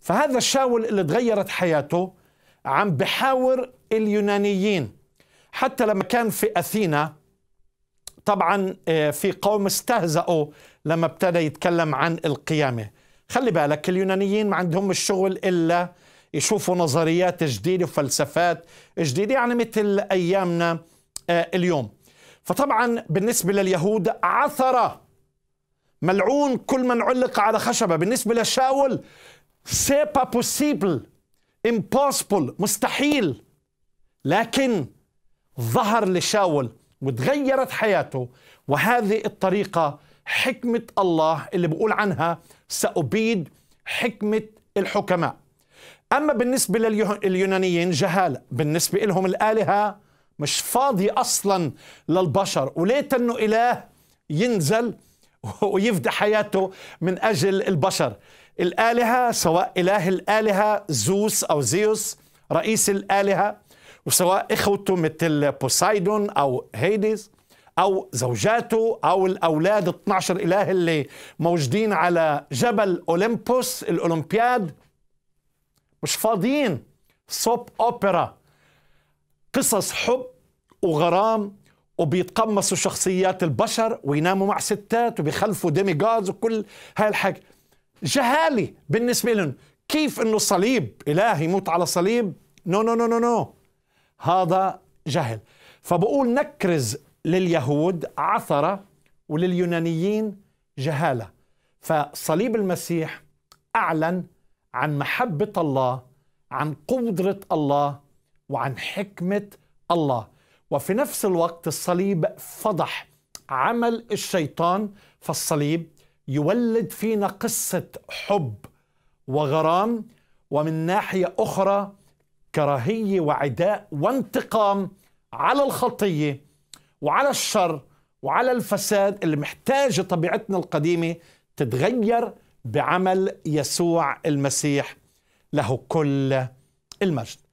فهذا الشاول اللي تغيرت حياته عم بحاور اليونانيين حتى لما كان في أثينا طبعا آه، في قوم استهزأوا لما ابتدى يتكلم عن القيامة خلي بالك اليونانيين ما عندهم الشغل إلا يشوفوا نظريات جديدة وفلسفات جديدة يعني مثل أيامنا آه، اليوم فطبعا بالنسبة لليهود عثرة ملعون كل من علق على خشبة بالنسبة لشاول سي با بوسيبل امبوسبل مستحيل لكن ظهر لشاول وتغيرت حياته وهذه الطريقة حكمة الله اللي بقول عنها سأبيد حكمة الحكماء أما بالنسبة لليونانيين جهالة بالنسبة لهم الآلهة مش فاضي أصلا للبشر وليت أنه إله ينزل ويفدى حياته من أجل البشر الآلهة سواء إله الآلهة زوس أو زيوس رئيس الآلهة وسواء إخوته مثل بوسايدون أو هيديز أو زوجاته أو الأولاد 12 إله اللي موجودين على جبل أولمبوس الأولمبياد مش فاضيين سوب أوبرا قصص حب وغرام وبيتقمصوا شخصيات البشر ويناموا مع ستات وبيخلفوا ديمي جادز وكل هاي الحكي جهالة بالنسبة لهم كيف انه صليب اله يموت على صليب نو نو نو نو نو هذا جهل فبقول نكرز لليهود عثرة ولليونانيين جهالة فصليب المسيح أعلن عن محبة الله عن قدرة الله وعن حكمة الله وفي نفس الوقت الصليب فضح عمل الشيطان فالصليب يولد فينا قصة حب وغرام ومن ناحية أخرى كراهية وعداء وانتقام على الخطية وعلى الشر وعلى الفساد اللي محتاجة طبيعتنا القديمة تتغير بعمل يسوع المسيح له كل المجد